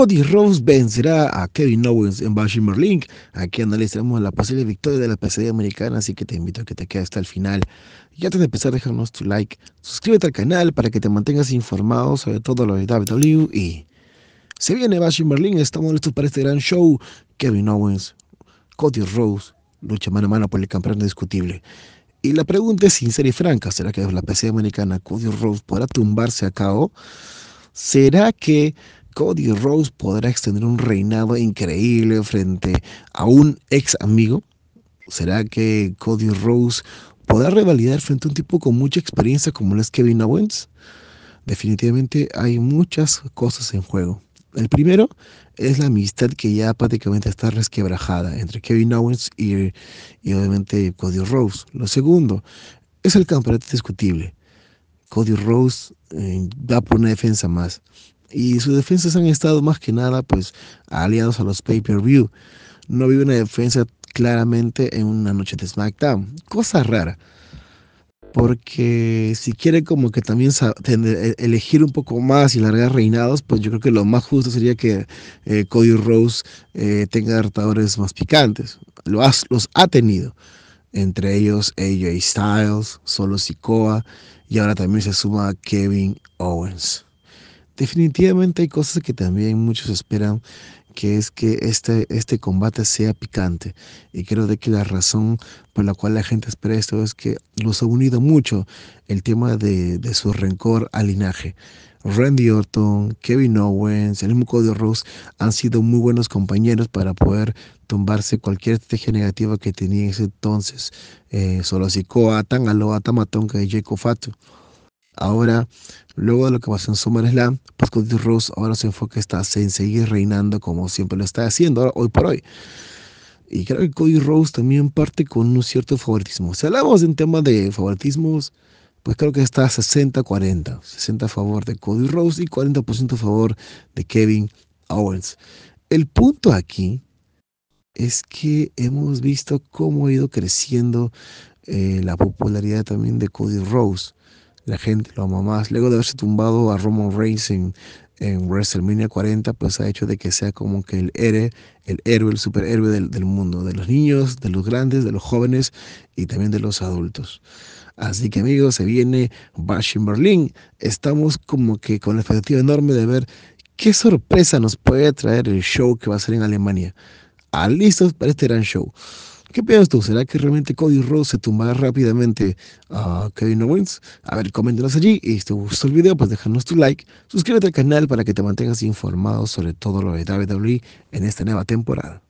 Cody Rhodes vencerá a Kevin Owens en Bash Link. Aquí analizaremos la posible victoria de la pesadilla americana, así que te invito a que te quedes hasta el final. Y antes de empezar, déjanos tu like, suscríbete al canal para que te mantengas informado sobre todo lo de WWE. Y se viene Bash Merlin, estamos listos para este gran show. Kevin Owens, Cody Rhodes, lucha mano a mano por el campeón indiscutible. Y la pregunta es sincera y franca, ¿será que la pesadilla americana Cody Rhodes podrá tumbarse a cabo? ¿Será que Cody Rose podrá extender un reinado increíble frente a un ex amigo? ¿Será que Cody Rose podrá revalidar frente a un tipo con mucha experiencia como lo es Kevin Owens? Definitivamente hay muchas cosas en juego. El primero es la amistad que ya prácticamente está resquebrajada entre Kevin Owens y, obviamente Cody Rose. Lo segundo es el campeonato discutible. Cody Rose eh, va por una defensa más. Y sus defensas han estado más que nada pues aliados a los pay-per-view. No vive una defensa claramente en una noche de SmackDown. Cosa rara. Porque si quiere como que también e-, elegir un poco más y largar reinados, pues yo creo que lo más justo sería que eh, Cody Rose eh, tenga retadores más picantes. Lo los ha tenido. Entre ellos AJ Styles, Solo Sikoa y ahora también se suma Kevin Owens. Definitivamente hay cosas que también muchos esperan, que es que este, este combate sea picante. Y creo de que la razón por la cual la gente espera esto es que los ha unido mucho el tema de, su rencor al linaje. Randy Orton, Kevin Owens, el mismo Cody Rose han sido muy buenos compañeros para poder tumbarse cualquier estrategia negativa que tenía en ese entonces eh, Solo Sikoa, Tangaloa, Tamatonga y Jacob Fatu. Ahora, luego de lo que pasó en SummerSlam, pues Cody Rose ahora su enfoque está en seguir reinando como siempre lo está haciendo ahora, hoy por hoy. Y creo que Cody Rose también parte con un cierto favoritismo. Si hablamos de un tema de favoritismos, pues creo que está 60-40. 60 a favor de Cody Rose y 40% a favor de Kevin Owens. El punto aquí es que hemos visto cómo ha ido creciendo eh, la popularidad también de Cody Rose la gente lo ama más. Luego de haberse tumbado a Roman Reigns en, WrestleMania 40, pues ha hecho de que sea como que el héroe, el héroe, el superhéroe del, mundo, de los niños, de los grandes, de los jóvenes y también de los adultos. Así que amigos, se viene Bash in Berlin. Estamos como que con la expectativa enorme de ver qué sorpresa nos puede traer el show que va a ser en Alemania. ¿A ah, listos para este gran show. ¿Qué piensas tú? ¿Será que realmente Cody Rhodes se tumbará rápidamente a Kevin Owens? A ver, coméntanos allí y si te gustó el video, pues déjanos tu like, suscríbete al canal para que te mantengas informado sobre todo lo de WWE en esta nueva temporada.